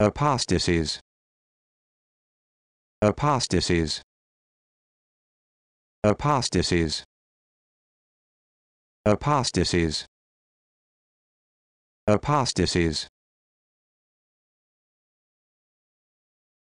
apostasies apostasies apostasies apostasies apostasies